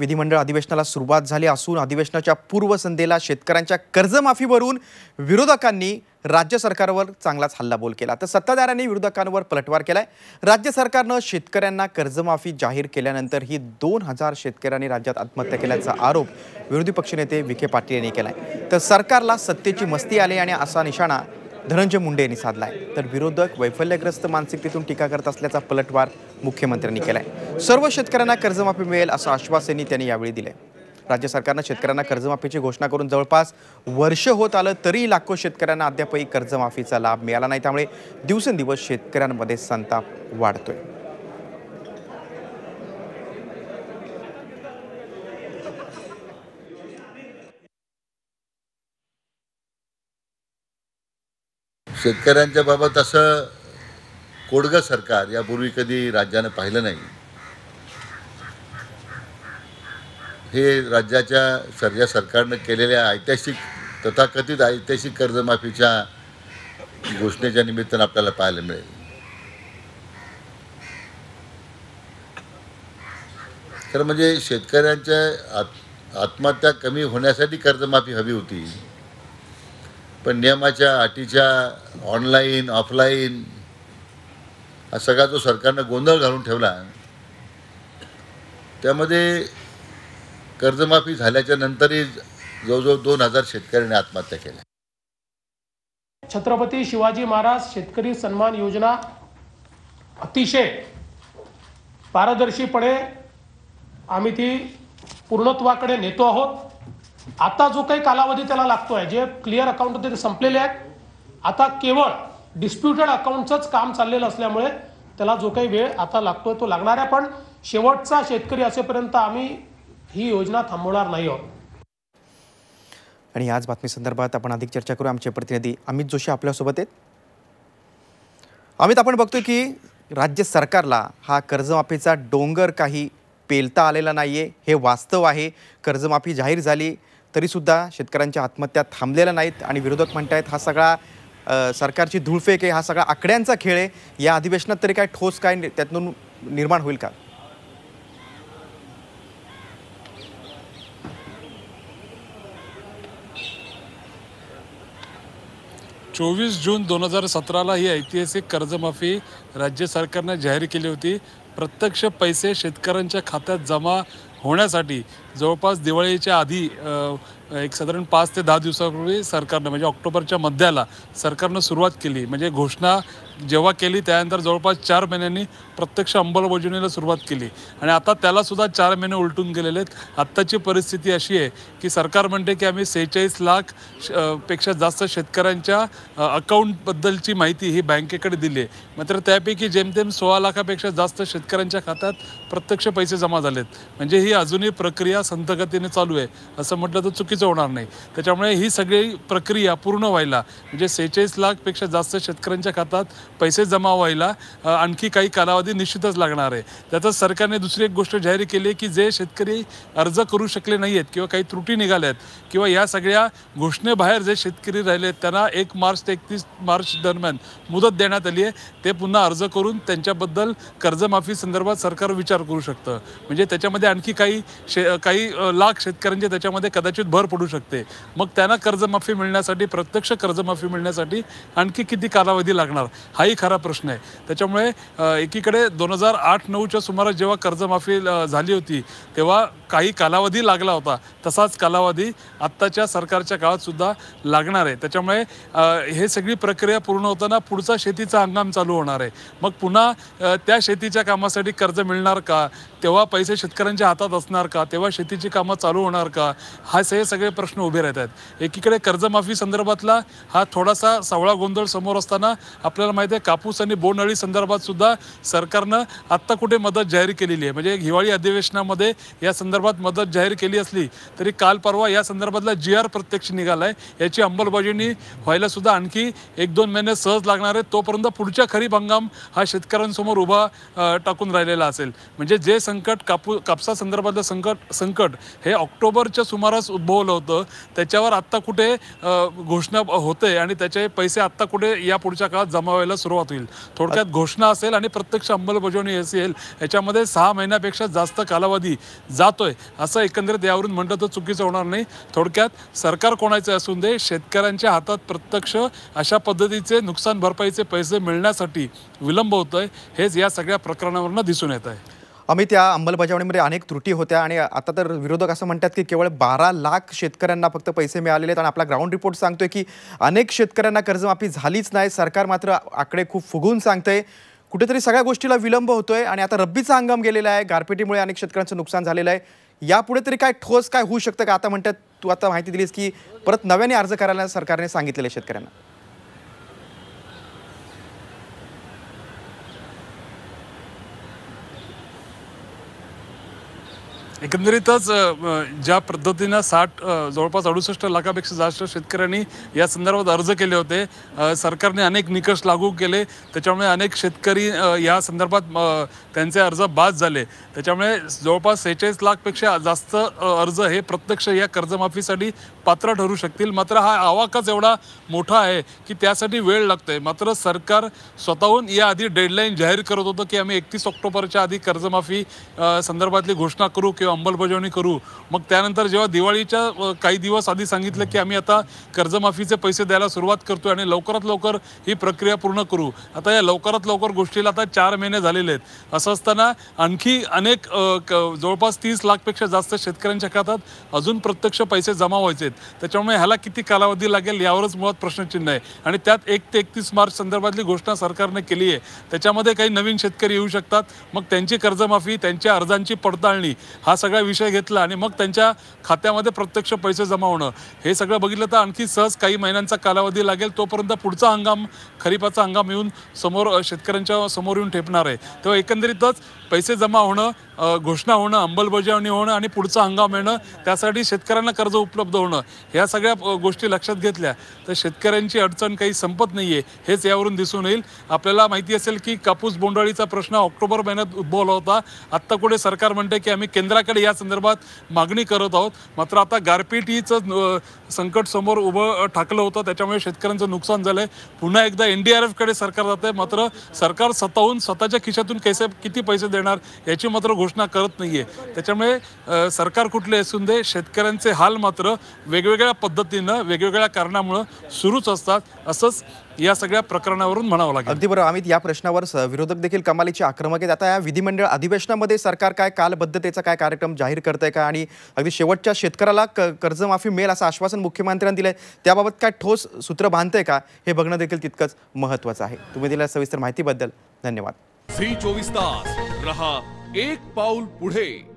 विधिमंडळ अधिवेशनाला सुरुवात झाली असून अधिवेशनाच्या पूर्वसंध्येला शेतकऱ्यांच्या कर्जमाफीवरून विरोधकांनी राज्य सरकारवर चांगलाच हल्लाबोल केला तर सत्ताधाऱ्यांनी विरोधकांवर पलटवार केलाय राज्य सरकारनं शेतकऱ्यांना कर्जमाफी जाहीर केल्यानंतर ही दोन हजार शेतकऱ्यांनी राज्यात आत्महत्या केल्याचा आरोप विरोधी पक्षनेते विखे पाटील यांनी आहे तर सरकारला सत्तेची मस्ती आली आणि असा निशाणा धनंजय मुंडे यांनी साधला आहे तर विरोधक वैफल्यग्रस्त मानसिकतेतून टीका करत असल्याचा पलटवार मुख्यमंत्र्यांनी केला आहे सर्व शेतकऱ्यांना कर्जमाफी मिळेल असं आश्वासनही त्यांनी यावेळी दिलं राज्य सरकारनं शेतकऱ्यांना कर्जमाफीची घोषणा करून जवळपास वर्ष होत आलं तरी लाखो शेतकऱ्यांना अद्यापही कर्जमाफीचा लाभ मिळाला नाही त्यामुळे दिवसेंदिवस शेतकऱ्यांमध्ये संताप वाढतोय शेतकऱ्यांच्या बाबत असं कोडग सरकार यापूर्वी कधी राज्यानं पाहिलं नाही हे राज्याच्या या सरकारनं केलेल्या ऐतिहासिक तथाकथित ऐतिहासिक कर्जमाफीच्या घोषणेच्या निमित्तानं आपल्याला पाहायला मिळेल तर म्हणजे शेतकऱ्यांच्या आत्महत्या कमी होण्यासाठी कर्जमाफी हवी होती पण नियमाच्या अटीच्या ऑनलाईन ऑफलाईन हा सगळा जो सरकारनं गोंधळ घालून ठेवला त्यामध्ये कर्जमाफी झाल्याच्या नंतरही जवळजवळ दोन हजार शेतकऱ्यांनी आत्महत्या केल्या छत्रपती शिवाजी महाराज शेतकरी सन्मान योजना अतिशय पारदर्शीपणे आम्ही ती पूर्णत्वाकडे नेतो आहोत आता जो काही कालावधी त्याला लागतोय जे क्लिअर अकाउंट होते ते संपलेले आहेत आता केवळ डिस्प्युटेड अकाउंटचंच काम चाललेलं असल्यामुळे त्याला जो काही वेळ आता लागतोय तो लागणार आहे पण शेवटचा शेतकरी असेपर्यंत आम्ही ही योजना थांबवणार नाही आहोत आणि याच संदर्भात आपण अधिक चर्चा करू आमचे प्रतिनिधी अमित जोशी आपल्यासोबत आहेत अमित आपण बघतोय की राज्य सरकारला हा कर्जमाफीचा डोंगर काही पेलता आलेला नाही आहे हे वास्तव आहे कर्जमाफी जाहीर झाली तरी सुद्धा शेतकऱ्यांच्या आत्महत्या थांबलेल्या नाहीत आणि विरोधक म्हणत आहेत हा सगळा सरकारची धुळफेक आहे हा सगळा आकड्यांचा खेळ आहे या अधिवेशनात तरी काय ठोस काय त्यातून निर्माण होईल का चोवीस जून दोन हजार सतराला ही ऐतिहासिक कर्जमाफी राज्य सरकारने जाहीर केली होती प्रत्यक्ष पैसे शेतकऱ्यांच्या खात्यात जमा होण्यासाठी जवळपास दिवाळीच्या आधी एक साधारण पाच ते दहा दिवसापूर्वी सरकारनं म्हणजे ऑक्टोबरच्या मध्याला सरकारनं सुरुवात केली म्हणजे घोषणा जेव्हा केली त्यानंतर जवळपास चार महिन्यांनी प्रत्यक्ष अंमलबजावणीला सुरुवात केली आणि आता त्यालासुद्धा चार महिने उलटून गेलेले आहेत आत्ताची परिस्थिती अशी आहे की सरकार म्हणते की आम्ही सेहेचाळीस लाख पेक्षा जास्त शेतकऱ्यांच्या अकाउंटबद्दलची माहिती ही बँकेकडे दिली आहे मात्र त्यापैकी जेमतेम सोळा लाखापेक्षा जास्त शेतकऱ्यांच्या खात्यात प्रत्यक्ष पैसे जमा झालेत म्हणजे ही अजूनही प्रक्रिया प्रक्रिया संथगतीने चालू आहे असं म्हटलं तर चुकीचं होणार नाही त्याच्यामुळे ही सगळी प्रक्रिया पूर्ण व्हायला म्हणजे सेहेचाळीस लाखपेक्षा जास्त शेतकऱ्यांच्या खात्यात पैसे जमा व्हायला आणखी काही कालावधी निश्चितच लागणार आहे त्यातच सरकारने दुसरी एक गोष्ट जाहीर केली की जे शेतकरी अर्ज करू शकले नाही आहेत किंवा काही त्रुटी निघाल्या आहेत किंवा या सगळ्या घोषणेबाहेर जे शेतकरी राहिले आहेत त्यांना एक मार्च ते एकतीस मार्च दरम्यान मुदत देण्यात आली आहे ते पुन्हा अर्ज करून त्यांच्याबद्दल कर्जमाफी संदर्भात सरकार विचार करू शकतं म्हणजे त्याच्यामध्ये आणखी काही शे काही काही लाख शेतकऱ्यांची त्याच्यामध्ये कदाचित भर पडू शकते मग त्यांना कर्जमाफी मिळण्यासाठी प्रत्यक्ष कर्जमाफी मिळण्यासाठी आणखी किती कालावधी लागणार हाही खरा प्रश्न आहे त्याच्यामुळे एकीकडे दोन हजार आठ नऊच्या सुमारास जेव्हा कर्जमाफी झाली होती तेव्हा काही कालावधी लागला होता तसाच कालावधी आत्ताच्या सरकारच्या काळात सुद्धा लागणार आहे त्याच्यामुळे हे सगळी प्रक्रिया पूर्ण होताना पुढचा शेतीचा हंगाम चालू होणार आहे मग पुन्हा त्या शेतीच्या कामासाठी कर्ज मिळणार का तेव्हा पैसे शेतकऱ्यांच्या हातात असणार का तेव्हा शेतीची कामं चालू होणार का हा हे सगळे प्रश्न उभे राहत आहेत एकीकडे कर्जमाफी संदर्भातला हा थोडासा सावळा गोंधळ समोर असताना आपल्याला माहिती आहे कापूस आणि बोंडअळी संदर्भात सुद्धा सरकारनं आत्ता कुठे मदत जाहीर केलेली आहे म्हणजे हिवाळी अधिवेशनामध्ये या संदर्भात मदत जाहीर केली असली तरी काल परवा या संदर्भातला जी आर प्रत्यक्ष निघाला आहे याची अंमलबजावणी व्हायला सुद्धा आणखी एक दोन महिने सहज लागणार आहे तोपर्यंत पुढच्या खरीप हंगाम हा शेतकऱ्यांसमोर उभा टाकून राहिलेला असेल म्हणजे जे संकट कापू संदर्भातलं संकट संकट संकट हे ऑक्टोबरच्या सुमारास उद्भवलं होतं त्याच्यावर आत्ता कुठे घोषणा होते आणि त्याचे पैसे आत्ता कुठे या पुढच्या काळात जमा व्हायला सुरुवात होईल थोडक्यात घोषणा असेल आणि प्रत्यक्ष अंमलबजावणी असेल याच्यामध्ये सहा महिन्यापेक्षा जास्त कालावधी जातोय असं एकंदरीत यावरून म्हणलं तर चुकीचं होणार नाही थोडक्यात सरकार कोणाचं असून दे शेतकऱ्यांच्या हातात प्रत्यक्ष अशा पद्धतीचे नुकसान भरपाईचे पैसे मिळण्यासाठी विलंब होतोय हेच या सगळ्या प्रकरणावरनं दिसून येत आहे आम्ही त्या अंमलबजावणीमध्ये अनेक त्रुटी होत्या आणि आता तर विरोधक असं म्हणतात की केवळ बारा लाख शेतकऱ्यांना फक्त पैसे मिळालेले आहेत आणि आपला ग्राउंड रिपोर्ट सांगतोय की अनेक शेतकऱ्यांना कर्जमाफी झालीच नाही सरकार मात्र आकडे खूप फुगून सांगतंय कुठेतरी सगळ्या गोष्टीला विलंब होतोय आणि आता रब्बीचा हंगाम गेलेला आहे गारपिटीमुळे अनेक शेतकऱ्यांचं नुकसान झालेलं आहे यापुढे तरी काय ठोस काय होऊ शकतं का आता म्हणतात तू आता माहिती दिलीस की परत नव्याने अर्ज करायला सरकारने सांगितलेलं आहे शेतकऱ्यांना एकंदरीतच ज्या पद्धतीनं साठ जवळपास अडुसष्ट लाखापेक्षा जास्त शेतकऱ्यांनी या संदर्भात अर्ज केले होते सरकारने अनेक निकष लागू केले त्याच्यामुळे अनेक शेतकरी या संदर्भात त्यांचे अर्ज बाद झाले त्याच्यामुळे जवळपास सेहेचाळीस लाखपेक्षा जास्त अर्ज हे प्रत्यक्ष या कर्जमाफीसाठी पात्र ठरू शकतील मात्र हा आवाकाच एवढा मोठा आहे की त्यासाठी वेळ लागतोय मात्र सरकार स्वतःहून याआधी डेडलाईन जाहीर करत होतं की आम्ही एकतीस ऑक्टोबरच्या आधी कर्जमाफी संदर्भातली घोषणा करू किंवा अंमलबजावणी करू मग त्यानंतर जेव्हा दिवाळीच्या काही दिवस आधी सांगितलं की आम्ही आता कर्जमाफीचे पैसे द्यायला सुरुवात करतो आणि लवकरात लवकर ही प्रक्रिया पूर्ण करू आता या लवकरात लवकर गोष्टीला आता चार महिने झालेले आहेत असं असताना आणखी अनेक जवळपास तीस लाखपेक्षा जास्त शेतकऱ्यांच्या खात्यात अजून प्रत्यक्ष पैसे जमा व्हायचे आहेत त्याच्यामुळे ह्याला किती कालावधी लागेल यावरच मुळात प्रश्नचिन्ह आहे आणि त्यात एक ते एकतीस मार्च संदर्भातली घोषणा सरकारने केली आहे त्याच्यामध्ये काही नवीन शेतकरी येऊ शकतात मग त्यांची कर्जमाफी त्यांच्या अर्जांची पडताळणी हा सगळा विषय घेतला आणि मग त्यांच्या खात्यामध्ये प्रत्यक्ष पैसे जमा होणं हे सगळं बघितलं तर आणखी सहज काही महिन्यांचा कालावधी लागेल तोपर्यंत पुढचा हंगाम खरीपाचा हंगाम येऊन समोर शेतकऱ्यांच्या समोर येऊन ठेपणार आहे तेव्हा एकंदरीतच पैसे जमा होणं घोषणा होणं अंमलबजावणी होणं आणि पुढचा हंगाम येणं त्यासाठी शेतकऱ्यांना कर्ज उपलब्ध होणं ह्या सगळ्या गोष्टी लक्षात घेतल्या तर शेतकऱ्यांची अडचण काही संपत नाही आहे हेच यावरून दिसून येईल आपल्याला माहिती असेल की कापूस बोंडाळीचा प्रश्न ऑक्टोबर महिन्यात उद्भवला होता आत्ता कुठे सरकार म्हणते की आम्ही केंद्राकडे या संदर्भात मागणी करत आहोत मात्र आता गारपीटीचं संकट समोर उभं ठाकलं होतं त्याच्यामुळे शेतकऱ्यांचं नुकसान झालं आहे पुन्हा एकदा एन डी आर एफकडे सरकार जात आहे मात्र सरकार स्वतःहून स्वतःच्या खिशातून कैसे किती पैसे देणार याची मात्र घोषणा घोषणा करत नाही आहे त्याच्यामुळे सरकार कुठले असून दे शेतकऱ्यांचे हाल मात्र वेगवेगळ्या पद्धतीनं वेगवेगळ्या कारणामुळं सुरूच असतात असंच या सगळ्या प्रकरणावरून म्हणावं लागेल अगदी बरोबर अमित या प्रश्नावर विरोधक देखील कमालीची आक्रमक आहेत आता या विधिमंडळ अधिवेशनामध्ये सरकार काय कालबद्धतेचा काय कार्यक्रम जाहीर करत आहे का आणि अगदी शेवटच्या शेतकऱ्याला कर्जमाफी मिळेल असं आश्वासन मुख्यमंत्र्यांनी दिलं आहे त्याबाबत काय ठोस सूत्र बांधतंय का हे बघणं देखील तितकंच महत्वाचं आहे तुम्ही दिलेल्या सविस्तर माहितीबद्दल धन्यवाद फ्री चोवीस तास रहा एक पाऊल पुढे